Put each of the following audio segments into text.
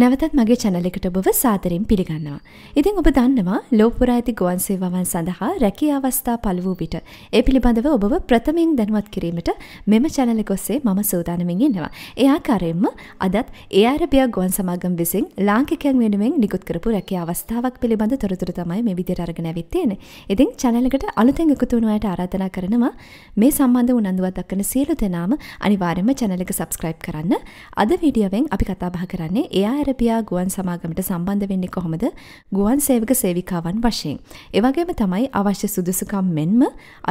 නැවතත් මගේ චැනලෙකට ඔබව සාදරෙන් පිළිගන්නවා. ඉතින් ඔබ දන්නවා ලෝපුරා ඇති ගුවන් සේවාවන් සඳහා රැකී අවස්ථා පළ වූ විට ඒ පිළිබඳව ඔබව ප්‍රථමයෙන් දැනුවත් කිරීමට මෙම චැනල ගොස්සේ මම සූදානමින් ඉන්නවා. ඒ ආකාරයෙන්ම අදත් ඒ අරබියා ගුවන් සමාගම් විසින් ලාංකිකයන් වෙනුවෙන් නිකුත් කරපු රැකී අවස්ථාවක් පිළිබඳ තොරතුරු තමයි මේ විදිහට අරගෙන ඇවිත් තියෙන්නේ. ඉතින් චැනලකට අලුතෙන් එකතු වුණු අයට ආරාධනා කරනවා මේ සම්බන්ධ උනන්දුවක් දක්වන සියලු දෙනාම අනිවාර්යයෙන්ම චැනල එක subscribe කරන්න. අද වීඩියෝවෙන් අපි කතා බහ කරන්නේ ඒ අරබියා ගුවන් සමාගමට සම්බන්ධ වෙන්නේ කොහොමද ගුවන් සේවක සේවිකාවන් වශයෙන්. එවගේම තමයි අවශ්‍ය සුදුසුකම් මෙන්ම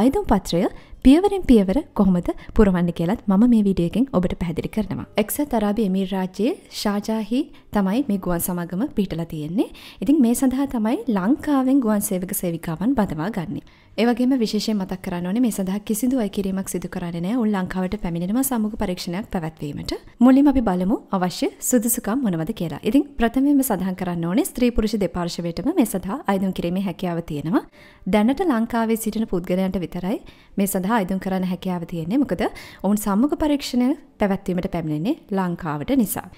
අයිදුම් පත්‍රය පියවරෙන් පියවර කොහොමද පුරවන්න කියලත් මම මේ විඩියකෙන් ඔබට පැදිලි කරනවා. එක්ස තරාබි එමීර් රාජයේ ශාජාහි තමයි මේ ගුවන් සමාගම පිහිටලා තියෙන්නේ. ඉතින් මේ සඳහා තමයි ලංකාවෙන් ගුවන් සේවක සේවිකාවන් බඳවා ගන්නේ. ඒවගේම විශේෂය මතක් කරන්න මේ සඳහ කිසිදු අයිකිරීමක් සිදු කරන්නේ උල් ලංකාවට පැමිණෙනම සමුග පරීක්ෂණයක් පැවැත්වීමට මුලින් අපි බලමු අවශ්‍ය සුදුසුකම් මොනවද කියලා ඉතින් ප්‍රථමයම සඳහන් කරන්න ඕනේ ස්ත්‍රී පුරුෂ දෙපාර්ශවයටම මේ සඳහා අයිදුම් කිරීමේ හැකියාව තියෙනවා දැනට ලංකාවේ සිටින පුද්ගලයන්ට විතරයි මේ සඳහා අයිදුම් කරන්න හැකියාව තියෙන්නේ මොකද ඔවුන් සම්මුඛ පරීක්ෂණය පැවැත්වීමට පැමිණෙන්නේ ලංකාවට නිසා.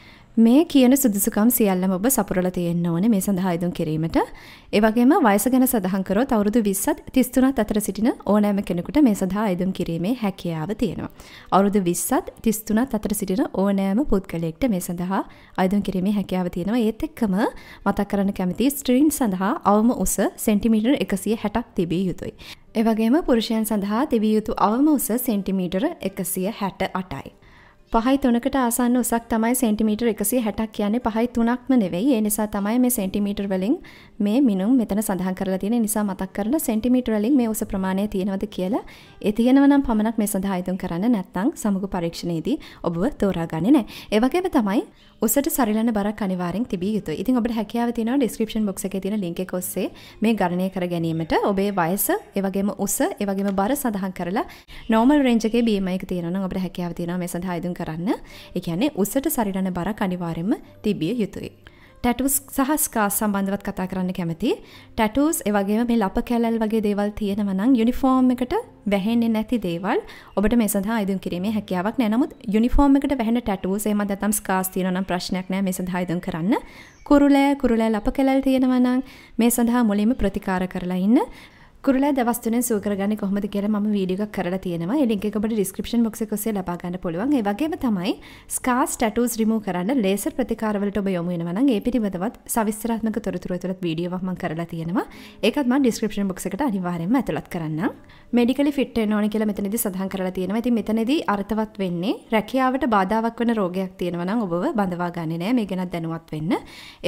මේ කියන සුදුසුකම් සියල්ලම ඔබ සපුරල තියෙන්න ඕන මේ සඳහා ඉදුම් කිරීමට. ඒවගේම වයස ගැන සඳහන්කරොත් අවුරුදු විස්සත් තිස්තුනත් අතර සිටින ඕනෑම කෙනෙකුට මේ සඳහා ඉදුම් කිරීමේ හැකියාව තියෙනවා. අවුරුදු විස්සත් තිස්තුනත් අතර සිටින ඕනෑම පුද්ගලෙක්ට මේ සඳහා අයිදුම් කිරීමේ හැකියාව තියෙනවා ඒත් එක්කම මතක් කරන කැමති ස්ට්‍රීන් සඳහා අවම උස සෙන්ටිමීටර් එකසිය හැටක් තිබිය යුතුයි. එවගේම පුරුෂයන් සඳහා තිබිය යුතු අවම උස සෙන්ටිමීටර එකසිය හැට අටයි. පහයි තුනකට ආසන්න උසක් තමයි සෙන්ටිමීටර් 160ක් කියන්නේ පහයි තුනක්ම නෙවෙයි. ඒ නිසා තමයි මේ සෙන්ටිමීටර් වලින් මේ මිනුම් මෙතන සඳහන් කරලා තියෙන නිසා මතක් කරලා සෙන්ටිමීටර් වලින් මේ උස ප්‍රමාණය තියෙනවද කියලා. ඒ තියෙනව නම් පමණක් මේ සඳහා අයතුම් කරන්න නැත්නම් සමුග පරීක්ෂණයේදී ඔබව තෝරාගන්නේ නැහැ. ඒ වගේම තමයි උසට සරිලන බරක් අනිවාරෙන් තිබිය යුතු ඉතින් ඔබට හැකියාව තියෙනවා ඩිස්ක්‍රිප්ෂන් බොක්ස් එකේ තියෙන ලින්ක් එක ඔස්සේ මේ ගණනය කර ගැනීමට ඔබේ වයස එවැගේම උස එවැගේම බර සඳහන් කරලා නෝමල් රේන්ජ් එකේ BMI එක තියෙනවා නම් ඔබට හැකියාව තියෙනවා මේ සඳහා ඉදුම් කරන්න එකන්නේ උසට සරිඩන බර කනිවාරෙන්ම තිබිය යුතුයි. ටැටස් සහස්කා සම්බන්ධවත් කතා කරන්න කැමති ටැටස් එවගේ මේ ලප කැලල් වගේ දේවල් තියෙනවනං යුනිෆෝර්ම් එකට වැහෙන්නේ නැති දේවල් ඔබට මේ සඳහා ඉදුම් කිරීම හැකියාවක් නෑනමුත් යුනිෆෝර්ම් එකට වැහෙන ටැටස් ඒම දතම් ස්කාස් තියෙනනම් ප්‍රශ්නයක් නෑ මේ සඳහා ඉදුම් කරන්න කුරුලෑ කුරුලෑ ලප කැලල් තියෙනවනං මේ සඳහා මුලින්ම ප්‍රතිකාර කරලා ඉන්න කුරලා දවස්තුන සූකරගන්න කොහමද කියලා ම වීඩියක් කරලා තියෙනවා එලින්ක ඔබට ඩිස්ක්‍රපෂන් බොක්ස කොසේ ලබාගන්න පුළුවන් ඒ වගේම තමයි ස්කාස් ටටස් රිමූ කරන්න ලේසර් ප්‍රතිකාරවලට ඔබ යොමු වෙනවා නම් ඒ පිළිබඳවත් සවිස්තරාත්මක තොරතුරු ඇතුළත් වීඩියෝවක් මම කරලා තියෙනවා ඒකත් මම ඩිස්ක්‍රිප්ෂන් බොක්ස් එකට අනිවාර්යයෙන්ම ඇතුළත් කරන්න මෙඩිකලි ෆිට් වෙන්න ඕනේ කියලා මෙතනදී සඳහන් කරලා තියෙනවා ඉතින් මෙතනදී අර්ථවත් වෙන්නේ රැකියාවට බාධාවක් වෙන රෝගයක් තියෙනවා නම් ඔබව බඳවා ගන්නේ නෑ මේ ගැනත් දැනුවත් වෙන්න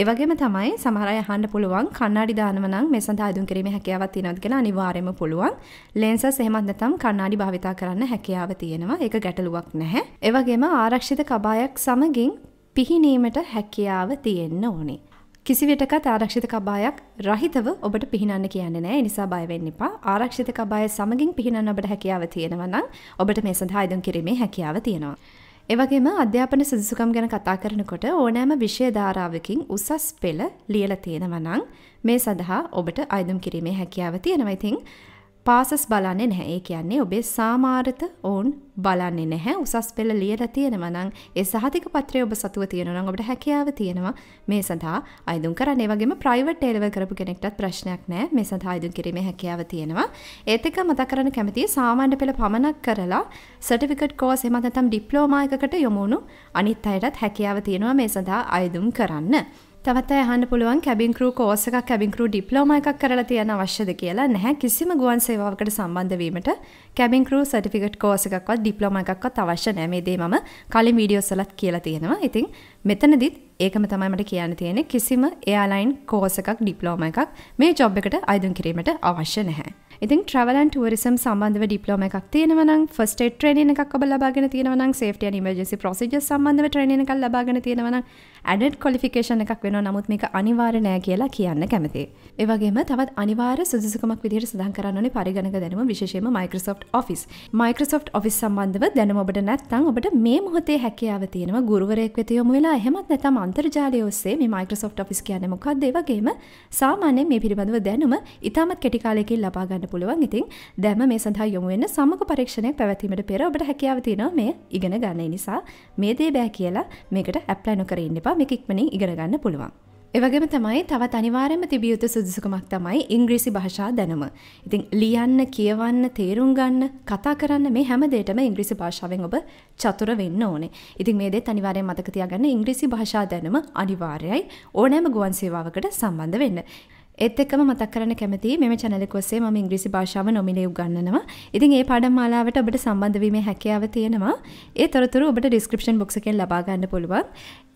ඒ වගේම තමයි සමහර අය අහන්න පුළුවන් කණ්ණාඩි දානවා නම් මේ සඳහා අඳුන් කිරීමේ හැකියාවක් තියෙනවද කියලා අනිවාර්යයෙන්ම පුළුවන්. ලෙන්සස් එහෙමත් නැත්නම් කණ්ණාඩි භාවිතා කරන්න හැකියාව තියෙනවා. ඒක ගැටලුවක් නැහැ. ඒ වගේම ආරක්ෂිත කබායක් සමගින් පිහිනීමට හැකියාව තියෙන්න ඕනේ. කිසිවිටකත් ආරක්ෂිත කබායක් රහිතව ඔබට පිහිනන්න කියන්නේ නෑ නිසා බයවෙන්න එපා ආරක්ෂිත කබාය සමගින් පිහිනන්න ඔබට හැකියාව තියෙනවා නම් ඔබට මේ සඳහා ඉදම් කිරීමේ හැකියාව තියෙනවා. එවගේම අධ්‍යාපන සුදුසුකම් ගැන කතා කරනකොට ඕනෑම විෂය ධාරාවකින් උසස් පෙළ ලියලා තියෙනවා නම් මේ සඳහා ඔබට අයදුම් කිරීමේ හැකියාව තියෙනවා. ඉතින් පාසස් බලන්නේ නැහැ. ඒ කියන්නේ ඔබේ සාමාර්ථ ඔවුන් බලන්නේ නැහැ. උසස් පෙළ ලියලා තියෙනවා නම් ඒ සහතික පත්‍රය ඔබ සතුව තියෙනවා නම් ඔබට හැකියාව තියෙනවා මේ සඳහා අයදුම් කරන්න. ඒ වගේම ප්‍රයිවට් A level කරපු කෙනෙක්ටත් ප්‍රශ්නයක් නැහැ. මේ සඳහා අයදුම් කිරීමේ හැකියාව තියෙනවා. ඒත් එක්ක මතක් කරන්න කැමතියි සාමාන්‍ය පෙළ පමණක් කරලා සර්ටිෆිකට් කෝස් එහෙමත් නැත්නම් ඩිප්ලෝමා එකකට යොමු වුණු අනිත් අයටත් හැකියාව තියෙනවා මේ සඳහා අයදුම් කරන්න. තවත් අහන්න පුළුවන් කැබින් ක්‍රූ කෝස් එකක් කැබින් ක්‍රූ ඩිප්ලෝමා එකක් කරලා තියෙන අවශ්‍යද කියලා නැහැ කිසිම ගුවන් සේවාවකට සම්බන්ධ වීමට කැබින් ක්‍රූ සර්ටිෆිකට් කෝස් එකක්වත් ඩිප්ලෝමා එකක්වත් අවශ්‍ය නැහැ මේ දේ මම කලින් වීඩියෝස් වලත් කියලා තියෙනවා. ඉතින් මෙතනදිත් ඒකම තමයි මට කියන්න තියෙන්නේ කිසිම එයාලයින් කෝස් එකක් ඩිප්ලෝමා එකක් මේ ජොබ් එකට අයදුම් කිරීමට අවශ්‍ය නැහැ. ඉතින් ට්‍රවල් ඇන් ටුවරිසම් සම්බන්ධව ඩිප්ලෝම එකක් තියෙනවා නම් ෆස්ට් ඒඩ් ට්‍රේනින් එකක් ඔබ ලබාගෙන තියෙනවා නම් සේෆ්ටි ඇන් ඉමර්ජන්සි ප්‍රොසීජර් සම්බන්ධව ට්‍රේනින් එකක් ලබාගෙන තියෙනවා නම් ඇඩඩ් කොලිෆිකේෂන එකක් වෙන නමුත් මේක අනිවාර නෑ කියලා කියන්න කැමති. ඒවගේම තවත් අනිවාර සුදුසකමක් විදිර සඳහන් කරන්නේ පරිගණක දැනම විශෂම Microsoft Office Microsoft Office සම්බන්ධව දැනම ඔබට නැත්තං ඔබට මේ මොහොතේ හැකියාව තියෙනවා ගුරුවරෙක් වෙත යොමු වෙලා එහෙමත් නැතම් අන්තර්ජාලය ඔස්සේ මේ Microsoft Office කියන්නේ මොකක්ද ඒ වගේම සාමාන්‍යයෙන් මේ පිළිබඳව දැනුම ඉතාමත් කෙටි කාලයකින් ලබා ගන්න පුළුවන්. ඉතින් දැම මේ සඳහා යොමු වෙන සමග පරීක්ෂණයක් පැවැත්වීමට පෙර ඔබට හැකියාව තියෙනවා මේ ඉගෙන ගන්න. ඒ නිසා මේ දේ බෑ කියලා මේකට ඇප්ලයි නොකර ඉන්න එපා. කරලා මේ ඉක්මනින් ඉගරගන්න පුළුවන්. එවගේම තමයි තවත් අනිවාරයම තිබියයුතු සුදුසුකමක් තමයි ඉංග්‍රීසි භාෂා දැනම. ඉතිං ලියන්න කියවන්න තේරුම් ගන්න කතා කරන්න මේ හැමදේටම ඉංග්‍රිසි භාෂාවෙන් ඔබ චතුර වෙන්න ඕනේ ඉතින් මේ අනිවාරය මතකතියාගන්න ඉංග්‍රිසි භාෂා දැනම අනිවාර්යයි ඕනෑම ගුවන් සේවාවකට සම්බන්ධ වෙන්න. එත් එක්කම මතක් කරන්න කැමති මෙම channel එක ඔස්සේ මම ඉංග්‍රීසි භාෂාව නොමිලේ උගන්වනවා. ඉතින් ඒ පාඩම් මාලාවට ඔබට සම්බන්ධ වීමේ හැකියාව තියෙනවා. ඒ තොරතුරු ඔබට description box එකෙන් ලබා ගන්න පුළුවන්.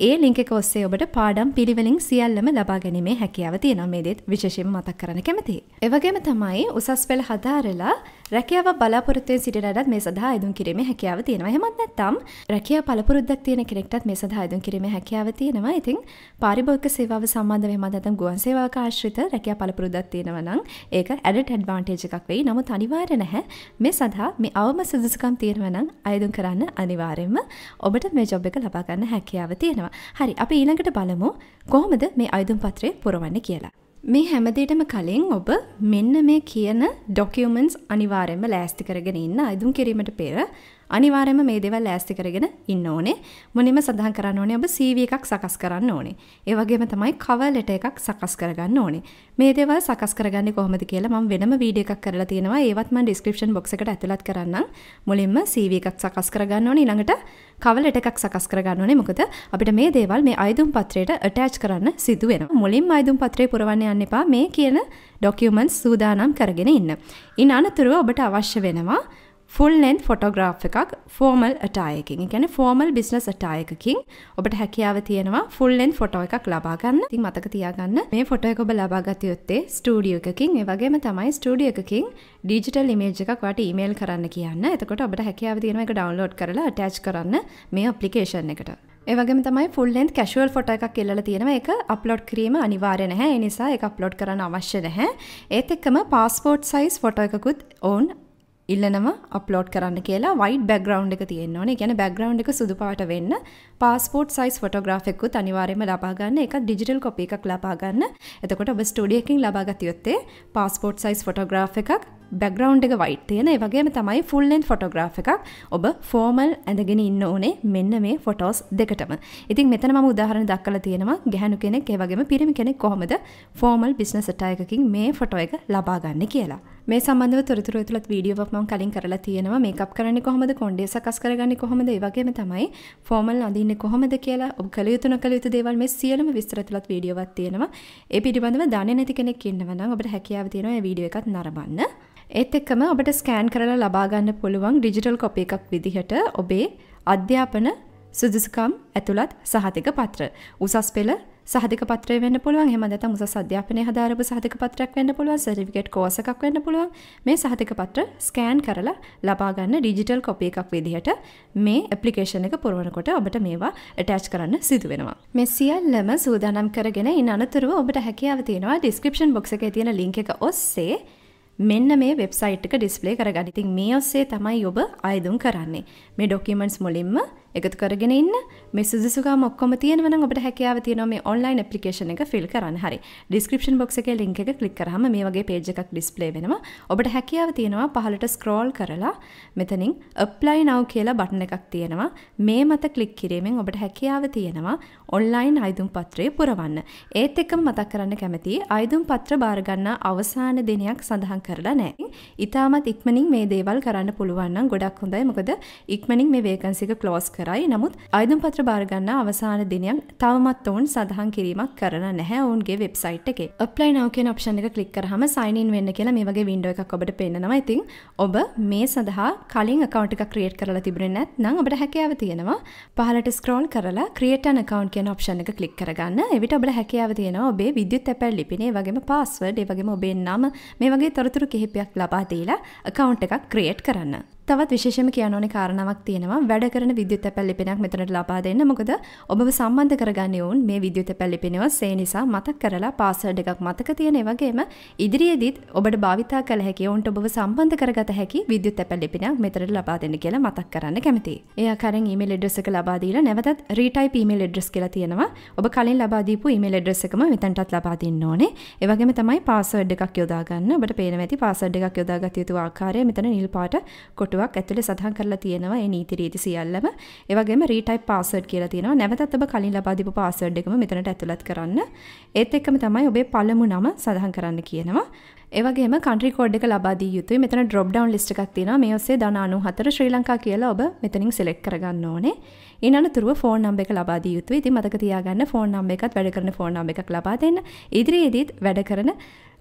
ඒ link එක ඔස්සේ ඔබට පාඩම් පිළිවෙලින් සියල්ලම ලබා ගැනීමේ හැකියාව තියෙනවා. මේ දේත් විශේෂයෙන්ම මතක් කරන්න කැමතියි. ඒ වගේම තමයි උසස් පෙළ හදාරලා රැකියාව බලාපොරොත්තුෙන් සිටිනටත් මේ සඳහා අයදුම් කිරීමේ හැකියාව තියෙනවා. එහෙමත් නැත්නම් රැකියාව පළපුරුද්දක් තියෙන කෙනෙක්ටත් මේ සඳහා අයදුම් කිරීමේ හැකියාව තියෙනවා. ඉතින් පාරිභෝගික සේවාව සම්බන්ධ වෙමත් නැත්නම් ගුවන් සේවාවක ආශ්‍රිත රැකයා පළපුරුදත් තියෙනවනම් ඒක ඇඩට ඇඩ්වාන්ටේජ එකක් වෙයි නමු තනිවාර නැහැ මේ සඳහා මේ අවම සුදුසකම් තියෙනවනම් අයදුම් කරන්න අනිවාරෙන්ම ඔබට මේ ජොබ් එක ලබාගන්න හැකියාව තියෙනවා හරි අපි ඊළඟට බලමු කොහොමද මේ අයදුම් පත්‍රය පුරවන්න කියලා මේ හැමදේටම කලින් ඔබ මෙන්න මේ කියන ඩොකියමන්ස් අනිවාරෙන්ම ලෑස්ති කරගෙන ඉන්න අයිදුම් කිරීමට පෙර අනිවාර්යයෙන්ම මේ දේවල් ඈස්ති කරගෙන ඉන්න ඕනේ. මුලින්ම සඳහන් කරන්න ඕනේ ඔබ CV එකක් සකස් කරන්න ඕනේ. ඒ වගේම තමයි cover letter එකක් සකස් කරගන්න ඕනේ. මේ දේවල් සකස් කරගන්නේ කොහොමද කියලා මම වෙනම වීඩියෝ එකක් කරලා තියෙනවා. ඒවත් මම description box එකට ඇතුළත් කරන්නම්. මුලින්ම CV එකක් සකස් කරගන්න ඕනේ. ඊළඟට cover letter එකක් සකස් කරගන්න ඕනේ. මොකද අපිට මේ දේවල් මේ අයදුම් පත්‍රයට attach කරන්න සිදු වෙනවා. මුලින්ම අයදුම් පත්‍රේ පුරවන්න යන්න එපා. මේ කියන ඩොකියුමන්ට්ස් සූදානම් කරගෙන ඉන්න. ඉන් අනතුරුව ඔබට අවශ්‍ය වෙනවා ෆුල් ලෙන්ත් ෆොටෝග්‍රා් එකක් ෆෝර්මල් අටායකින් ගැන ෆෝර්මල් බිස්නස් අටායකින් ඔබට හැකියාව තියෙනවා ෆුල්ලෙන් ෆොටෝ එකක් ලබාගන්න ති මතක තියාගන්න මේ ෆොටෝ එක ඔබ ලබාගතයොත්තේ ස්ටඩියෝ එකකින් ඒවගේම තමයි ස්ටඩියෝ එකකින් ඩිජිටල් ඉමේජ් එකක් වට ඊමේල් කරන්න කියන්න එතකොට ඔබට හැකියාව තියෙන එක ඩවන්ලෝඩ් කරලා ටච් කරන්න මේ අපපලිකේෂන් එකට ඒවගේ තමයි ෆුල්ලෙන් කැශුවල් ෆොට එකක් කෙල්ල තියෙනව එක අප්ලෝඩ් කිරීම අනිවාර්ය නැහැ එනිසා එක අප්ලෝඩ් කරන්න අවශ්‍ය නැහැ ඒත් එක්කම පාස්පෝට් සයිස් ෆොටෝ එකකුත් ඔවුන් ඉල්ලනවා අප්ලෝඩ් කරන්න කියලා වයිට් බැග්‍රවන්් එක තියෙන්න්නවන ගැන බැග්‍රවන්් එක සුදුපාට වෙන්න පස්පෝට් සයිස් ෆොටග්‍රාෆෙක්කු අනිවාරයම ලබාගන්න එක ඩිජිටල් කොපි එකක් ලබාගන්න එතකොට ඔබ ස්ටඩියකින් ලබාගතයොත්තේ පස්පෝට් සයිස් ෆොටග්‍රාෆ එකක් බැග්‍රවන්් එක වයිට තියෙන වගේ තමයි ෆුල්ලෙන් ෆොටග්‍රාෆ එකක් ඔබ ෆෝමල් ඇඳගෙන ඉන්න ඕනේ මෙන්න මේ ෆොටෝස් දෙකටම ඉතින් මෙතන ම උදාහරණ දක්කල තියෙනවා ගැහනු කෙනෙක් ඒවගේම පිරිමි කෙනෙක් කොහොමද ෆෝමල් බිස්නසටයකින් මේ ෆොටෝ එක ලබාගන්න කියලා මේ සම්බන්ධව තොරතුරු තුළත් වීඩියෝවක් මම කලින් කරලා තියෙනවා මේකප් කරන්නේ කොහොමද කොණ්ඩේ සකස් කරගන්නේ කොහොමද ඒ වගේම තමයි ෆෝමල් අඳින්නේ කොහොමද කියලා ඔබ කළ යුතු නොකළ යුතු දේවල් මේ සියලුම විස්තර තුළත් වීඩියෝවක් තියෙනවා ඒ පිළිබඳව දන්නේ නැති කෙනෙක් ඉන්නවා නම් ඔබට හැකියාව තියෙනවා මේ වීඩියෝ එකත් නරඹන්න ඒත් එක්කම ඔබට ස්කෑන් කරලා ලබා ගන්න පුළුවන් ඩිජිටල් කොපි එකක් විදිහට ඔබේ අධ්‍යාපන සුදුසුකම් ඇතුළත් සහතික පත්‍ර උසස් පෙළ සහධක පත්‍රය වන්න පුළුවන් හෙම නැත මුස අධ්‍යාපනය හදාරපු සහධක පත්‍රයක් වන්න පුළුවන් සර්ටිෆිකට් කෝසක් වන්න පුළුවන් මේ සහතික පත්‍ර ස්කෑන් කරලා ලබාගන්න ඩිජිටල් කොපිය එකක් විදිහට මේ ඇපලිකේෂන එක පුරුවනකොට ඔබට මේවා ඇටච් කරන්න සිදුවෙනවා මෙ සියල්ලම සූදානම් කරගෙන ඉන් අනතුරුව ඔබට හැකියාව තියෙනවා ඩිස්ක්‍රපෂන් බොක්ස එක තියෙන ලිංක එක ඔස්සේ මෙන්න මේ වෙබ්සයිට් එක ඩිස්පලේ කරගනිතින් මේ ඔස්සේ තමයි ඔබ අයදුම් කරන්නේ මේ ඩොකිමන්ස් මුලින්ම එකතු කරගෙන ඉන්න මේ සුදුසුකම් ඔක්කොම තියෙනවා නම් ඔබට හැකියාව තියෙනවා මේ ඔන්ලයින් ඇප්ලිකේෂන් එක ෆිල් කරන්න. හරි. ඩිස්ක්‍රිප්ෂන් බොක්ස් එකේ ලින්ක් එක ක්ලික් කරාම මේ වගේ page එකක් ඩිස්ප්ලේ වෙනවා. ඔබට හැකියාව තියෙනවා පහලට ස්ක්‍රෝල් කරලා මෙතනින් apply now කියලා බටන් එකක් තියෙනවා. මේ මත ක්ලික් කිරීමෙන් ඔබට හැකියාව තියෙනවා ඔන්ලයින් අයිදුම් පත්‍රය පුරවන්න. ඒත් එක්කම මතක් කරන්න කැමතියි අයිදුම් පත්‍ර බාර ගන්නා අවසාන දිනයක් සඳහන් කරලා නැහැ. ඉතාමත් ඉක්මනින් මේ දේවල් කරන්න පුළුවන් නම් ගොඩක් හොඳයි. මොකද ඉක්මනින් මේ වේකන්සි එක ක්ලෝස් කරයි නමුත් අයිදම්පත්‍ර භාරගන්න අවසාන දිනයක් තවමත් ඔවුන් සඳහන් කිරීමක් කරන නැහැ ඔවුන්ගේ වෙබ්සයිට් එක ප්ලයි නවකෙන් ඔප්ෂන් එක කලික් කරහම සයිනින් වෙන්න කියලා මේ වගේ වින්ඩෝ එකක් ඔබට පෙන්නවා ඉතින් ඔබ මේ සඳහා කලින් අකවන්ට එක ක්‍රියට් කරලා තිබෙන නැත් නම් ඔබට හැකියාව තියෙනවා පහලට ස්ක්‍රෝල් කරලා ක්‍රියට අන කවන්් කියෙන ඔප්ෂන් එක කලික් කරගන්න එවිට ඔබට හැකියාව තියෙනවා ඔබේ විද්‍යුත් තැපැල් ලිපිනේ වගේම පාස්වඩ් ඒ වගේම ඔබේ නම මේ වගේ තොරතුරු කිහිපයක් ලබා දීලා account එකක් create කරන්න. තවත් විශේෂම කියනෝන කාරණාවක් තියෙනවා වැඩ කරන විද්‍යුත් පැල්ලිපෙනක් මෙතනට ලබා දෙන්න මොකද ඔබව සම්බන්ධ කරගන්න ඔවුන් මේ විද්‍යුත් පැල්ලිපෙනව සේ නිසා මතක් කරලා පාසඩ් එකක් මතක තියෙන වගේම ඉදිරියේදීත් ඔබට භාවිතා කළ හැකි ඔවුන්ට ඔබව සම්බන්ධ කරගත හැකි විද්‍යුත් පැල්ලිපෙනක් මෙතනට ලබා දෙන්න කියලා මතක් කරන්න කැමතියි. එයා කරෙන් ඊමේල් ඇඩ්‍රස් එක ලබා දීලා නැවතත් රීටයිප් ඊමේල් ඇඩ්‍රස් කියලා තියෙනවා. ඔබ කලින් ලබා දීපු ඊමේල් ඇඩ්‍රස් එකම මෙතනටත් ලබා දෙන්න ඕනේ. ඒ වගේම තමයි පාස්වර්ඩ් එකක් යොදා ගන්න. ඔබට පේනවා ඇති පාස්වර්ඩ් එකක් යොදාගත යුතු ආකාරය මෙතන නිල් පාට කොටුව කටුවක් ඇතුලේ සඳහන් කරලා තියෙනවා මේ නීති රීති සියල්ලම. ඒ වගේම රීටයිප් පාස්වර්ඩ් කියලා තියෙනවා. නැවතත් ඔබ කලින් ලබා දීපු පාස්වර්ඩ් එකම මෙතනට ඇතුළත් කරන්න. ඒත් එක්කම තමයි ඔබේ පළමු නම සඳහන් කරන්න කියනවා. ඒ වගේම කන්ට්‍රි කෝඩ් එක ලබා දිය යුතුයි. මෙතන drop down list එකක් තියෙනවා. මේ ඔස්සේ ධන 94 ශ්‍රී ලංකා කියලා ඔබ මෙතනින් select කරගන්න ඕනේ. ඊන අනතුරුව ෆෝන් නම්බර් එක ලබා දිය යුතුයි. ඉතින් මතක තියාගන්න ෆෝන් නම්බර් එකත් වැඩ කරන ෆෝන් නම්බර් එකක් ලබා දෙන්න. ඉදිරියේදීත් වැඩ කරන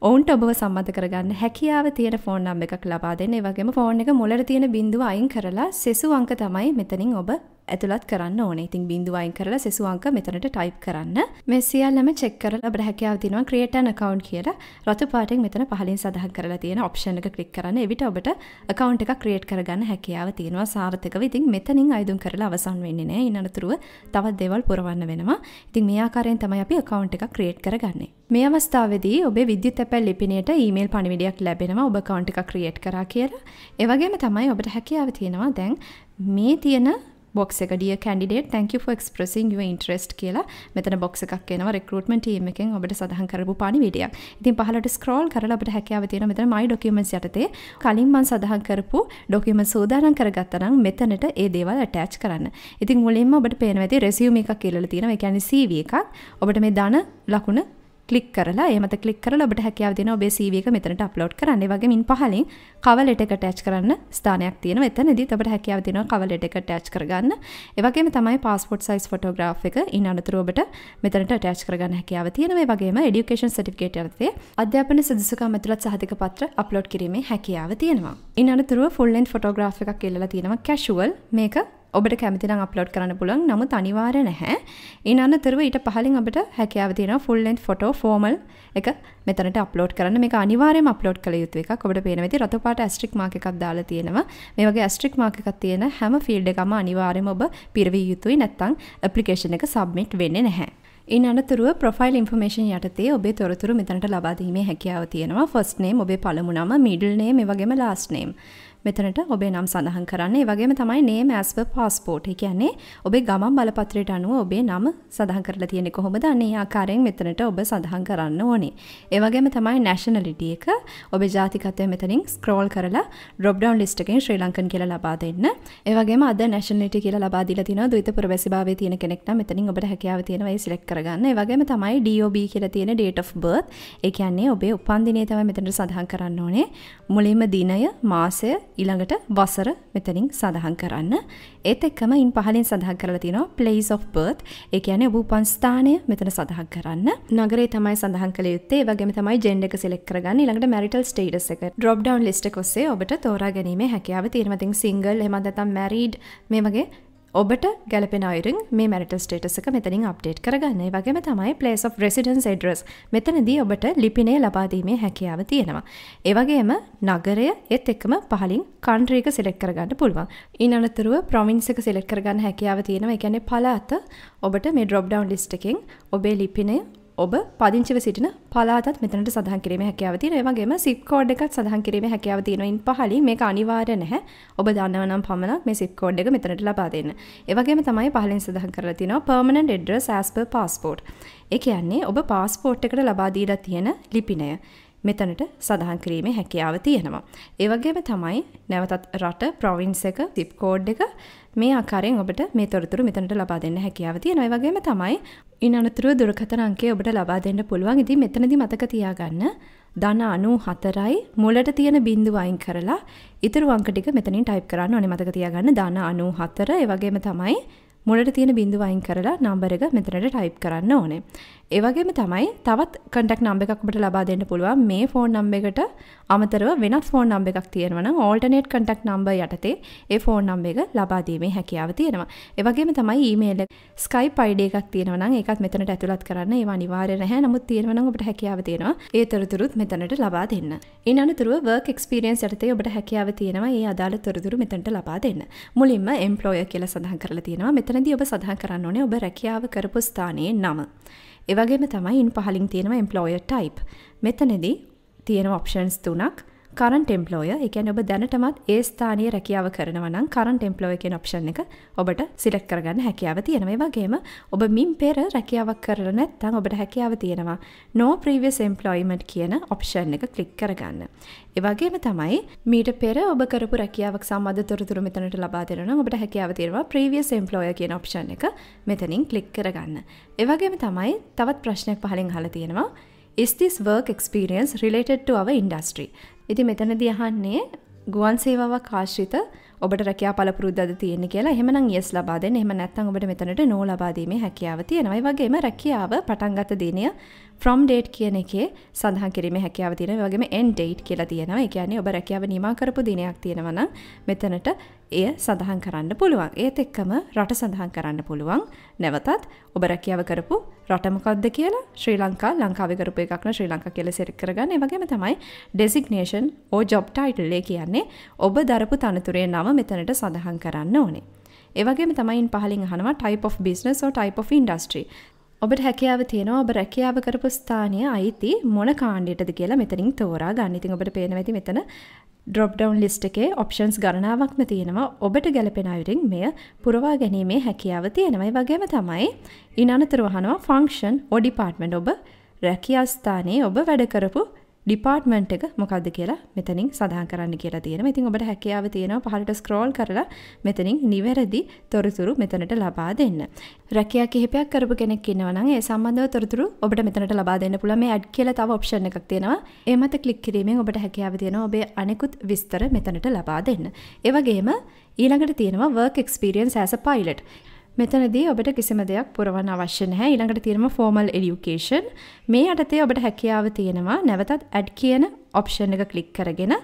ඔවුන්ට ඔබව සම්මත කරගන්න හැකියාව තියෙන ෆෝන් නම් එකක් ලබා දෙන්න. ඒ වගේම ෆෝන් එක මුලට තියෙන බිඳුව අයින් කරලා සෙසු අංක තමයි මෙතනින් ඔබ ඇතුළත් කරන්න ඕනේ. ඉතින් බිඳුව අයින් කරලා සෙසු අංක මෙතනට ටයිප් කරන්න. මේ සියල්ලම චෙක් කරලා අපිට හැකියාව තියෙනවා create an account කියලා. රතු පාටෙන් මෙතන පහලින් සඳහන් කරලා තියෙන option එක ක්ලික් කරන්න. එවිට ඔබට account එකක් create කරගන්න හැකියාව තියෙනවා සාර්ථකව. ඉතින් මෙතනින් අයදුම් කරලා අවසන් වෙන්නේ නැහැ. ඊනතරතුරුව තවත් දේවල් පුරවන්න වෙනවා. ඉතින් මේ ආකාරයෙන් තමයි අපි account එකක් create කරගන්නේ. මේ අවස්ථාවේදී ඔබේ විද්‍යුත් තැපැල් ලිපිනයට ඊමේල් පණිවිඩයක් ලැබෙනවා ඔබ account එකක් create කරා කියලා. ඒ වගේම තමයි ඔබට හැකියාව තියෙනවා දැන් මේ තියෙන බොක්ස එක ඩිය කැඩිඩේට තැක ක්ස්ප්‍රසින් ුව ඉන්ට්‍රෙස්ට් කියලා මෙතන බොක්ස එකක් එනවා රෙකරටමට ටීම එකෙන් ඔබට සඳහන් කරපු පණිවිඩිය ඉතින් පහලට ස්ක්‍රෝල් කරලට හැකව තියෙන මෙතන මයි ඩොකමස් යටතේ කලින්මන් සඳහන් කරපු ඩොකම සූදානන් කරගත්තනම් මෙතනට ඒ දේවල් ටච් කරන්න ඉතින් මුලින්ම ඔබට පේනවති රැසියම එක කියල තියෙන එකැන සීව එකක් ඔබට මේ දන ලකුණ ලික් කරලා එමත කලික් කර ඔබට හැකයාව දින ඔබේ සීවක මෙතනට අප්ලෝඩ් කරන්න වගමින් පහලින් කවලටක ටච් කරන්න ස්ථානයක් තියෙන එතනදි ඔබට හැකයාව දින කවලටක ටච් කරගන්න ඒවගේම තමයි පස්පොට් සයිස් ෆොටෝග්‍රා් එක ඉන් අනතුරුවට මෙතනට ටච් කරගන්න හැකයාව තියෙන වගේම ඩියුකේෂන් සටිකේට අර්තේ අධ්‍යාපන සදසක මතුලත් සහතික පත්‍ර අප්ලෝඩ් කිරීමේ හැකියාව තියෙනවා ඉන් අනතුරුව ෆොල්ලෙන් ෆොටෝග්‍රා් එකක් කෙල්ලා තියෙනවා කැශුවල් මේක ඔබට කැමතිනම් අප්ලෝඩ් කරන්න පුළුවන් නමුත් අනිවාර්ය නැහැ. ඊන අනතරව ඊට පහලින් අපිට හැකියාව තියෙනවා ෆුල් ලෙන්ත් ෆොටෝ ෆෝමල් එක මෙතනට අප්ලෝඩ් කරන්න මේක අනිවාර්යයෙන්ම අප්ලෝඩ් කළ යුතු එකක්. ඔබට පේන විදිහට රතු පාට ඇස්ට්‍රික් මාක් එකක් දාලා තියෙනවා. මේ වගේ ඇස්ට්‍රික් මාක් එකක් තියෙන හැම ෆීල්ඩ් එකම අනිවාර්යයෙන්ම ඔබ පිරවිය යුතුයි නැත්නම් ඇප්ලිකේෂන් එක සබ්මිට් වෙන්නේ නැහැ. ඉන් අනතුරුව ප්‍රොෆයිල් ඉන්ෆර්මේෂන් යටතේ ඔබේ තොරතුරු මෙතනට ලබාදීමේ හැකියාව තියෙනවා ෆස්ට නේම් ඔබේ පළමු නම මිඩල් නේම් ඒ වගේම ලාස්ට් නේම් මෙතනට ඔබේ නම් සඳහන් කරන්න වගේම තමයි නේම ඇස්ව පාස්පෝට් කියන්නේ ඔබේ ගමන් බලපත්‍රයට අනුව ඔබේ නම සඳහන් කරලා තියෙන්නේ කොහොමද අනේ ආකාරයෙන් මෙතනට ඔබ සඳහන් කරන්න ඕනේ. ඒ වගේම තමයි නැෂනලිටි එක ඔබේ ජාතිකත්වය මෙතනින් ස්ක්‍රෝල් කරලා ඩ්‍රොප් ඩවුන් ලිස්ට් එකෙන් ශ්‍රී ලංකන් කියලා ලබා දෙන්න. ඒ වගේම අද නැෂනලිටි කියලා ලබා දීලා තිනවා ද්විත පුරවැසිභාවයේ තියෙන කෙනෙක් නම් මෙතනින් ඔබට හැකියාව තියෙනවා ඒ සිලෙක්ට් කරගන්න. ඒ වගේම තමයි DOB කියලා තියෙන date of birth. ඒ කියන්නේ ඔබේ උපන්දිනය තමයි මෙතනට සඳහන් කරන්න ඕනේ. මුලින්ම දිනය, මාසය, ඊළඟට වසර මෙතනින් සඳහන් කරන්න ඒත් එක්කම ඉන් පහලින් සඳහන් කරලා තියෙනවා place of birth ඒ කියන්නේ ඔබ උපන් ස්ථානය මෙතන සඳහන් කරන්න නගරේ තමයි සඳහන් කළ යුත්තේ ඒ වගේම තමයි ජෙන්ඩර් එක සිලෙක්ට් කරගන්න ඊළඟට marital status එක drop down list එක ඔස්සේ ඔබට තෝරා ගැනීමේ හැකියාව තියෙනවා. ඉතින් single එහෙම නැත්නම් married මේ වගේ ඔබට ගැලපෙන අයුරින් මේ මැරිට ස්ටේටස එක මෙතනින් අප්ඩේට් කරගන්න වගේම තමයි පලේස් of රෙසිඩන්ස් එඩ්‍රස් මෙතනදී ඔබට ලිපිනේ ලබාදීමේ හැකියාව තියෙනවා. ඒවගේම නගරය එත් එක්කම පහලින් කන්ට්‍රීක සිලෙක් කරගන්න පුළුවන් ඉනතුරුව ප්‍රමින්සක සිලෙක් කරගන්න හැකියාව තියෙනවා එකැනෙ පලාත ඔබට මේ ඩොබ් ඩවන් ලිස්ටකින් ඔබේ ලිපිනේ ඔබ පදිංචිව සිටින පලාතත් මෙතනට සඳහන් කිරීම හැකියාව තියෙන. ඒ වගේම සිප් කෝඩ් එකත් සඳහන් කිරීම හැකියාව තියෙනින් පහළින් මේක අනිවාර්ය නැහැ. ඔබ දන්නව නම් පමණක් මේ සිප් කෝඩ් එක මෙතනට ලබා දෙන්න. ඒ වගේම තමයි පහළින් සඳහන් කරලා තියෙනවා permanent address as per passport. ඒ කියන්නේ ඔබ පාස්පෝර්ට් එකට ලබා දීලා තියෙන ලිපිනය. මෙතනට සඳහන් කිරීමේ හැකියාව තියෙනවා. ඒ වගේම තමයි නැවතත් රට ප්‍රොවින්ස් එක ටිප් කෝඩ් එක මේ ආකාරයෙන් ඔබට මේ තොරතුරු මෙතනට ලබා දෙන්න හැකියාව තියෙනවා. ඒ වගේම තමයි ඉන් අනතුරුව දුරකථන අංකය ඔබට ලබා දෙන්න පුළුවන්. ඉතින් මෙතනදී මතක තියාගන්න ධන 94යි මුලට තියෙන බිඳුව අයින් කරලා ඉතුරු අංක ටික මෙතනින් ටයිප් කරන්න ඕනේ මතක තියාගන්න ධන 94 ඒ වගේම තමයි මුලට තියෙන බිඳුව අයින් කරලා නම්බර එක මෙතනට ටයිප් කරන්න ඕනේ. ඒ වගේම තමයි තවත් කන්ටැක්ට් නම්බර් එකක් ඔබට ලබා දෙන්න පුළුවන් මේ ෆෝන් නම්බර් එකට අමතරව වෙනත් ෆෝන් නම්බර් එකක් තියෙනවා නම් ඕල්ටර්නේට් කන්ටැක්ට් නම්බර් යටතේ ඒ ෆෝන් නම්බර් එක ලබා දීමේ හැකියාව තියෙනවා. ඒ වගේම තමයි ඊමේල් එක Skype ID එකක් තියෙනවා නම් ඒකත් මෙතනට ඇතුළත් කරන්න ඒව අනිවාර්ය නැහැ. නමුත් තියෙනවා නම් ඔබට හැකියාව තියෙනවා. ඒ තොරතුරුත් මෙතනට ලබා දෙන්න. ඊන් අනතුරුව work experience යටතේ ඔබට හැකියාව තියෙනවා. ඒ අදාළ තොරතුරු මෙතනට ලබා දෙන්න. මුලින්ම employer කියලා සඳහන් කරලා තියෙනවා. මෙතන මෙතනදී ඔබ සඳහන් කරන්න ඕනේ ඔබ රැකියාව කරපු ස්ථානයේ නම. ඒ වගේම තමයි ඉන් පහලින් තියෙනවා employer type. මෙතනදී තියෙන ඔප්ෂන්ස් තුනක්. කරන්ට එම්පලෝය එකන් ඔබ දැනටමත් ඒ ස්ථානය රැකියාව කරනවනම් කරන්ට එම්පලෝ එකෙන් ඔප්ෂන් එක ඔබට සිලෙක් කරගන්න හැකියාව තියෙනවේ වගේම ඔබ මින් පෙර රැකියාවක් කරන නැත්තං ඔබට හැකියාව තියෙනවා නෝ ප්‍රීවියස් එම්පලොයිමට් කියන ඔප්ෂන් එක කලික් කරගන්න. එවගේම තමයි මීට පෙර ඔබ කරපු රැකියාවක් සම්බන්ධ තොරතුරු මෙතනට ලබා දෙනවා ඔබට හැකියාව තියෙනවා previous employer කියන option එක මෙතනින් click කරගන්න. එවගේම තමයි තවත් ප්‍රශ්නයක් පහලින් අහලා තියෙනවා is this work experience related to our industry ඉති මෙතනදි අහන්නේ ගුවන් සේවාවක් ආශ්‍රිත ඔබට රැකයා පලපුරුද්ද තියෙන කියලා හෙමනම් යෙස් ලබාද එහම නැත්තන් ඔබට මෙතනට නෝ ලබාදීමේ හැකියාව තියෙනවයි වගේම රැකියාව පටන්ගත දිනය ෆ්‍රම් ඩේට් කියන එකේ සඳහන් කිරීම හැකියාව තියෙන වගේම එන් ඩේට් කියලා තියෙනවා. ඒ කියන්නේ ඔබ රැකියාව නිමා කරපු දිනයක් තියෙනවා නම් මෙතනට එය සඳහන් කරන්න පුළුවන්. ඒත් එක්කම රට සඳහන් කරන්න පුළුවන්. නැවතත් ඔබ රැකියාව කරපු රට මොකක්ද කියලා ශ්‍රී ලංකා ලංකාවේ කරපු එකක් නම් ශ්‍රී ලංකා කියලා සෙට් කරගන්න. ඒ වගේම තමයි ඩෙසිග්නේෂන් ඕ ජොබ් ටයිටල් ඒ කියන්නේ ඔබ දරපු තනතුරේ නම මෙතනට සඳහන් කරන්න ඕනේ. ඒවගේ තමයින් පහලින් හනවා ටයිප of business or type of industry ඔබට හැකියාව තියෙනවා ඔබ රැකියාව කරපු ස්ථානය අයිති මොන කාණ්ඩයටද කියලා මෙතනින් තෝරා ගන්න. ඉතින් ඔබට පේනවා ඇති මෙතන drop down list එකේ options ගණනාවක්ම තියෙනවා. ඔබට ගැලපෙන අයුරින් මෙය පුරවා ගැනීමේ හැකියාව තියෙනවා. ඒ වගේම තමයි ඊනනතර වහනවා function or department ඔබ රැකියා ස්ථානයේ ඔබ වැඩ කරපු ඩිපාර්ට්මන්ට් එක මොකක්ද කියලා මෙතනින් සඳහන් කරන්න කියලා තියෙනවා. ඉතින් ඔබට හැකියාව තියෙනවා පහළට ස්ක්‍රෝල් කරලා මෙතනින් නිවැරදි තොරතුරු මෙතනට ලබා දෙන්න. රැකියා කිහිපයක් කරපු කෙනෙක් ඉන්නවා නම් ඒ සම්බන්ධව තොරතුරු ඔබට මෙතනට ලබා දෙන්න පුළුවන්. මේ ඇඩ් කියලා තව ඔප්ෂන් එකක් තියෙනවා. ඒ මත ක්ලික් කිරීමෙන් ඔබට හැකියාව තියෙනවා ඔබේ අනෙකුත් විස්තර මෙතනට ලබා දෙන්න. ඒ වගේම ඊළඟට තියෙනවා work experience as a pilot. මෙතනදී ඔබට කිසිම දෙයක් පුරවන්න අවශ්‍ය නැහැ. ඊළඟට තියෙනවා formal education. මේ යටතේ ඔබට හැකියාව තියෙනවා නැවතත් add කියන ඔප්ෂන් එක ක්ලික් කරගෙන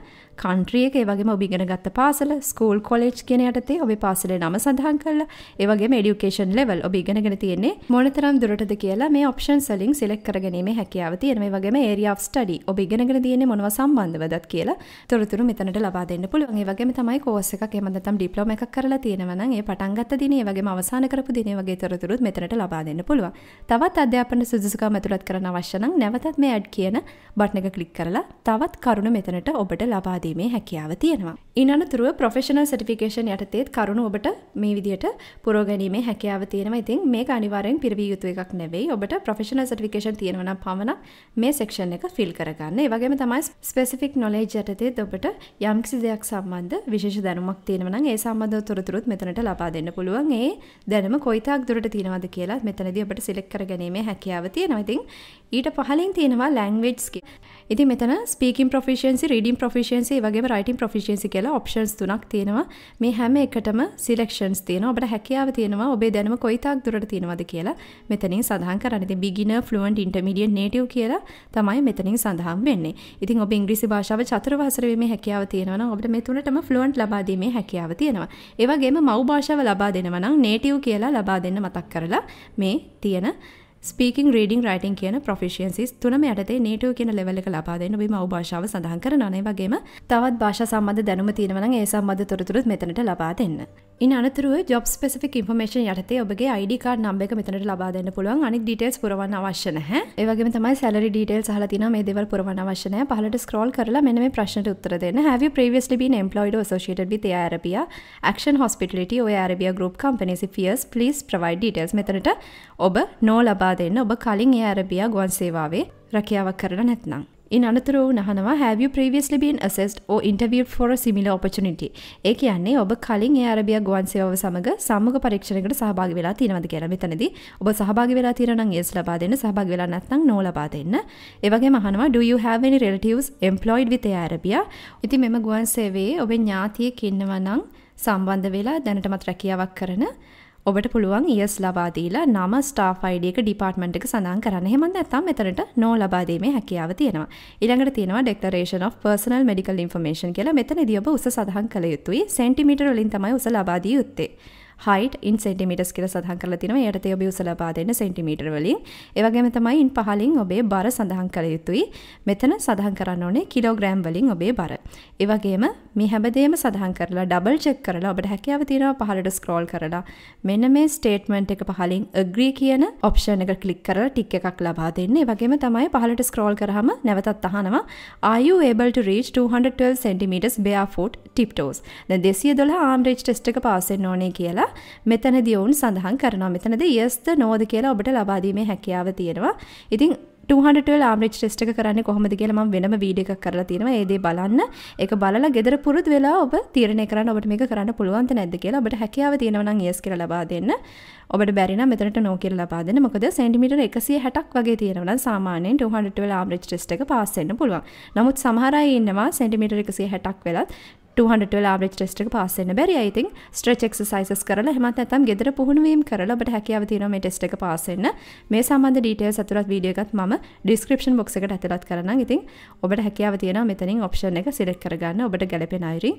කන්ට්‍රියක ඒවගේ ඔබිගෙන ගත්ත පාසල ස්කූල් කොලෙජ් කියෙන යටතේ ඔබ පාසලේ නම සඳහන් කරලා ඒවගේ ඩියුකේෂන් ලෙවල් ඔබිගෙනගෙන තියෙන්නේ මොනතරම් දුරටද කියලා මේ ඔප්ෂන් සලින් සිලෙක් කරගැනීම හැකියාව තියෙනම වගේම ඒරියා ස්ටඩි ඔබිගෙනගෙන තියෙන්නේ මොනව සම්බන්ධවදත් කියලා තොරතුරු මෙතනට ලබා දෙන්න පුළුවන් ඒ වගේම තමයි කෝස් එකක් එහෙම නැත්නම් ඩිප්ලෝම එකක් කරලා තියෙනවා නම් ඒ පටන් ගත්ත දිනේ ඒ වගේම අවසන් කරපු දිනේ වගේ තොරතුරුත් මෙතනට ලබා දෙන්න පුළුවන් තවත් අධ්‍යාපන සුදුසුකම් ඇතුළත් කරන්න අවශ්‍ය නම් නැවතත් මේ ඇඩ් කියන බටන එක ක්ලික් කරලා තවත් කරුණ මෙතනට ඔබට ලබා ලබාදීමේ හැකියාව තියෙනවා. ඉන් අනතුරුව ප්‍රොෆෙෂනල් සටිෆිකේෂන් යටතේත් කරුණු ඔබට මේ විදියට පුරෝගැනීමේ හැකියාව තියෙනවා ඉතින් මේ අනිවාරෙන් පිරවිය යුතු එකක් නෙවෙයි ඔබට ප්‍රොෆෙෂනල් සටිෆිකේෂන් තියෙනවන පමණක් මේ සෙක්ෂන් එක ෆිල් කරගන්න ඒ වගේම තමයි ස්පෙසිෆික් නොලෙජ් යටතේත් ඔබට යම්කිසි දෙයක් සම්බන්ධ විශේෂ දැනුමක් තියෙනවා නම් ඒ සම්බන්ධව තොරතුරුත් මෙතනට ලබා දෙන්න පුළුවන් ඒ දැනුම කොයිතාක් දුරට තියෙනවද කියලා මෙතනදී ඔබට සිලෙක්ට් කරගැනීමේ හැකියාව තියෙනවා ඉතින් ඊට පහලින් තියෙනවා ලැන්ග්වේජ් ස්කිල් ඉති මෙතන ස්පීකින් ප්‍රෆිෂන්සි රීඩින් ප්‍රෆිෂන්සි වගේ රයිටන් ප්‍රෆිෂන්සි කියලා ඔප්ෂන්ස් තුනක් තියෙනවා මේ හැම එකටම සිලෙක්ෂන්ස් තියෙන ඔබට හැකියාව තියෙනවා ඔබේ දැනම කොයිතාක් දුරට තියෙනවද කියලා මෙතනින් සඳහන් කරන්න බිගින ෆලුවන්ට ඉන්ටමිඩියන් නේටව් කියලා තමයි මෙතනින් සඳහන් වෙන්නේ ඉතින් ඔබ ඉංග්‍රීසි භාෂාව චතරවාසරීමේ හැකියාව තියෙනවා ඔබට මේ තුනටම ෆ්ලුවන්ට් ලබා දීමේ හැකියාව තියෙනවා. ඒ වගේම මව් භාෂාව ලබා දෙනවා නම් නේටිව් කියලා ලබා දෙන්න මතක් කරලා මේ තියෙන ස්පීකින් රීඩින් රයිටන් කියන ප්‍රොෆිෂන්සිස් තුනම යටතේ නේටෝ කියන ලෙවල් එක ලබා දෙන්න ඔබේ මව් භාෂාව සඳහන් කරනවා. ඒ වගේම තවත් භාෂා සම්බන්ධ දැනුම තියෙනවා නම් ඒ සම්බන්ධ තොරතුරුත් මෙතනට ලබා දෙන්න. ඉන් අනතුරුව ජොබ් ස්පෙසිික් ඉන්ෆර්මේෂන් යටතේ ඔබගේ අයිඩිකාඩ් නම්බ එක මෙතනට ලබා දෙන්න පුළුවන් අනික් ඩීටේල්ස් පුරවන්න අවශ්‍ය නැහැ ඒවගේ තමයි සැලරි ඩීටේල්ස් හලා තින මේ දෙවල් පුරවන්න අවශ්‍ය නැහැ පහලට ස්ක්‍රෝල් කරලා මෙන්න මේ ප්‍රශ්නට උත්තර දෙන්න have you previously been employed or associated with Air Arabia Action Hospitality or Air Arabia Group companies if yes please provide details මෙතනට ඔබ නෝ ලබා දෙන්න ඔබ කලින් Air Arabia ගුවන් සේවාවේ රැකියාවක් කරලා නැත්නම් ඉන් අනතුරෝ නහනවා have you previously been assessed or interviewed for a similar opportunity ඒ කියන්නේ ඔබ කලින් ඒ අරබියා ගුවන් සේවාව සමග සම්මුඛ පරීක්ෂණයකට සහභාගී වෙලා තියෙනවද කියලා මෙතනදී ඔබ සහභාගී වෙලා තියෙනවා නම් yes ලබා දෙන්න සහභාගී වෙලා නැත්නම් no ලබා දෙන්න ඒ වගේම අහනවා do you have any relatives employed with air arabia ඉතින් මෙම ගුවන් සේවයේ ඔබේ ඥාතියෙක් ඉන්නවා නම් සම්බන්ධ වෙලා දැනටමත් රැකියාවක් කරන ඔබට පුළුවන් ඊස් e ලබාදීලා නම ස්ටාෆ් අයිඩියක ඩිපාර්ට්මන්ට් එක සඳහන් කරන්න. එහෙමත් නැත්නම් මෙතනට නෝ ලබා දීමේ හැකියාව තියෙනවා. ඊළඟට තියෙනවා declaration of personal medical information කියලා. මෙතනදී ඔබ උස සඳහන් කළ යුතුයි. සෙන්ටිමීටර වලින් තමයි උස ලබා දිය යුත්තේ. හයිට් ඉන් සෙන්ටිමීටස් කියලා සඳහන් කරලා තිනවා. එයට තේ ඔබ උසලපා දෙන්න සෙන්ටිමීටර වලින්. ඒ වගේම තමයි ඉන් පහලින් ඔබේ බර සඳහන් කළ යුතුයි. මෙතන සඳහන් කරන්න ඕනේ කිලෝග්‍රෑම් වලින් ඔබේ බර. ඒ වගේම මේ හැමදේම සඳහන් කරලා ඩබල් චෙක් කරලා ඔබට හැකියාව තියෙනවා පහළට ස්ක්‍රෝල් කරලා මෙන්න මේ ස්ටේට්මන්ට් එක පහලින් agree කියන ඔප්ෂන් එක ක්ලික් කරලා ටික් එකක් ලබා දෙන්න. ඒ වගේම තමයි පහළට ස්ක්‍රෝල් කරාම නැවතත් අහනවා are you able to reach 212 cm barefoot tiptoes. දැන් 212 arm reach test එක පාස් වෙන්න ඕනේ කියලා මෙතනදී ඔවුන් සඳහන් කරනවා. මෙතනදී යස්ද නෝද කියලා ඔබට ලබා දීමේ හැකියාව තියෙනවා. ඉතින් 212 ආම්රිච් ටෙස්ට් එක කරන්නේ කොහොමද කියලා මම වෙනම වීඩියෝ එකක් කරලා තියෙනවා. ඒ දේ බලන්න. ඒක බලලා gedara පුරුදු වෙලා ඔබ තීරණය කරන්න ඔබට මේක කරන්න පුළුවන්ද නැද්ද කියලා ඔබට හැකියාව තියෙනවා නම් yes කියලා ලබා දෙන්න. ඔබට බැරි නම් මෙතනට no කියලා ලබා දෙන්න. මොකද සෙන්ටිමීටර් 160ක් වගේ තියෙනවා නම් සාමාන්‍යයෙන් 212 ආම්රිච් ටෙස්ට් එක පාස් වෙන්න පුළුවන්. නමුත් සමහර අය ඉන්නවා සෙන්ටිමීටර් 160ක් වෙලත් ටෙස්ට පස්සෙන් බැරි අයිතින් ස්ට්‍රචෙක් සයිසස් කරල හමත් ඇතම් ගෙදර පුහුණුවීම් කරලබට හැකියාව තිනම ටෙස්ට එක පාසෙන්න්න මේ සම්බඳ ඩීටය සතුරත් වීඩියගත් ම ඩිස්ක්‍රපෂන් බොක්සට ඇතලත් කරන ඉතින් ඔබට හැකියාව තියෙන මෙතනින් ඔප්ෂණ එක සිලෙක් කරගන්න ඔබට ගැලපෙන අයිරි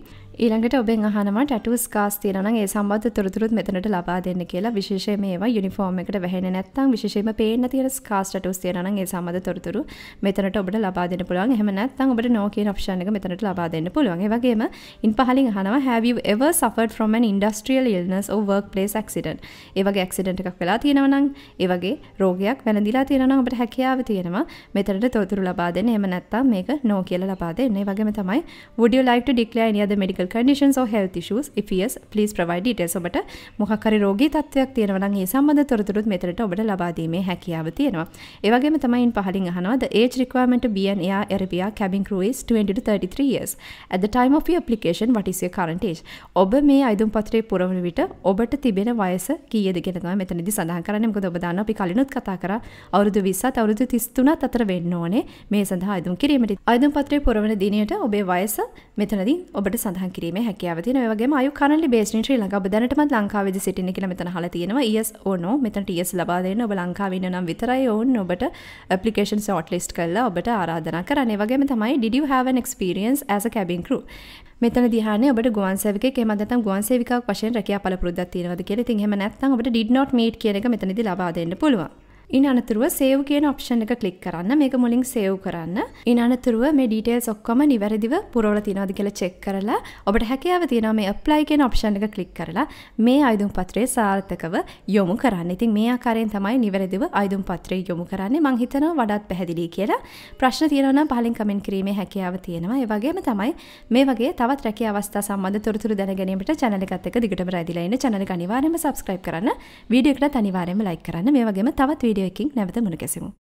ඊළඟට ඔබෙන් අහනවා ටටස් කාස් තියන ඒ සම්බධ තුරතුරුත් මෙතනට ලබා දෙන්න කියලා විශේෂය මේවා යුනිෆෝර්ම එකට වැහෙන නැත්තම් විශේෂම පේන තියෙන ස්කාස්ටටස් තියෙන ඒ සම්බඳ තොරතුරු මෙතනට ඔබට ලබා දෙන්න පුළුවන් එහෙම නැත්නම් ඔබට නෝ කියන ඔප්ෂන් එක මෙතනට ලබා දෙන්න පුළුවන් ඒ වගේම ඉන් පහලින් අහනවා have you ever suffered from an industrial illness or workplace accident? ඒ වගේ ඇක්සිඩන්ට් එකක් වෙලා තියෙනවා නම් ඒ වගේ රෝගයක් වැළඳිලා තියෙනවා නම් අපිට හැකියාව තියෙනවා මෙතනට තොරතුරු ලබා දෙන්න. එහෙම නැත්නම් මේක no කියලා ලබා දෙන්න. ඒ වගේම තමයි would you like to declare any other medical conditions or health issues? If yes, please provide details. ඔබට මොකක් හරි රෝගී තත්ත්වයක් තියෙනවා නම් ඒ සම්බන්ධ තොරතුරුත් මෙතනට ඔබට ලබා දීමේ හැකියාව තියෙනවා. ඒ වගේම තමයි ඉන් පහලින් අහනවා the age requirement to be an air Arabia cabin crew is 20 to 33 years. At the time of your application what is your current age ඔබ මේ අයිදුම් පත්‍රය පුරවන විට ඔබට තිබෙන වයස කීයද කියලා තමයි මෙතනදී සඳහන් කරන්නේ මොකද ඔබ දන්නවා අපි කලිනුත් කතා කරා අවුරුදු 20ත් අවුරුදු 33ත් අතර වෙන්න ඕනේ මේ සඳහා අයිදුම් කිරීමට අයිදුම් පත්‍රය පුරවන දිනයට ඔබේ වයස මෙතනදී ඔබට සඳහන් කිරීමේ හැකියාව තියෙනවා ඒ වගේම are you currently based in Sri Lanka ඔබ දැනටමත් ලංකාවේද සිටින්නේ කියලා මෙතන අහලා තියෙනවා yes or no මෙතනට yes ලබා දෙන්න ඔබ ලංකාවේ ඉන්න නම් විතරයි ඕන් ඔබට application shortlist කරලා ඔබට ආරාධනා කරන්නේ වගේම තමයි did you have an experience as a cabin crew මෙතන දිහානේ ඔබට ගුවන් සේවකෙක් එහෙම නැත්නම් ගුවන් සේවිකාවක් වශයෙන් රැකියා පළපුරුද්දක් තියෙනවද කියලා. ඉතින් එහෙම නැත්නම් ඔබට did not meet කියන එක මෙතනදී ලබා දෙන්න පුළුවන්. ඉන් අනතුරුව සේව් කියන ඔප්ෂන් එක කලික් කරන්න මේක මුලින් සේව් කරන්න ඉන් අනතුරුව මේ ඩීටේල්ස් ඔක්කොම නිවැරදිව පුරවල තියනවාද කියලා චෙක් කරලා ඔබට හැකියාව තියෙනවා මේ apply කියන ඔප්ෂන් එක ක්ලික් කරලා මේ අයදුම් පත්‍රය සාර්ථකව යොමු කරන්න. ඉතින් මේ ආකාරයෙන් තමයි නිවැරදිව අයදුම් පත්‍රය යොමු කරන්නේ. මං හිතනවා වඩාත් පැහැදිලි කියලා. ප්‍රශ්න තියෙනවා නම් පහලින් කමෙන්ට් කිරීමේ හැකියාව තියෙනවා. ඒ වගේම තමයි මේ වගේ තවත් රැකියා අවස්ථා සම්බන්ධ තොරතුරු දැනගැනීමට channel එකත් එක්ක දිගටම රැඳිලා ඉන්න channel එක අනිවාර්යයෙන්ම subscribe කරන්න. වීඩියෝ එකට අනිවාර්යයෙන්ම like කරන්න. මේ වගේම තවත් වීඩියෝ kink, não é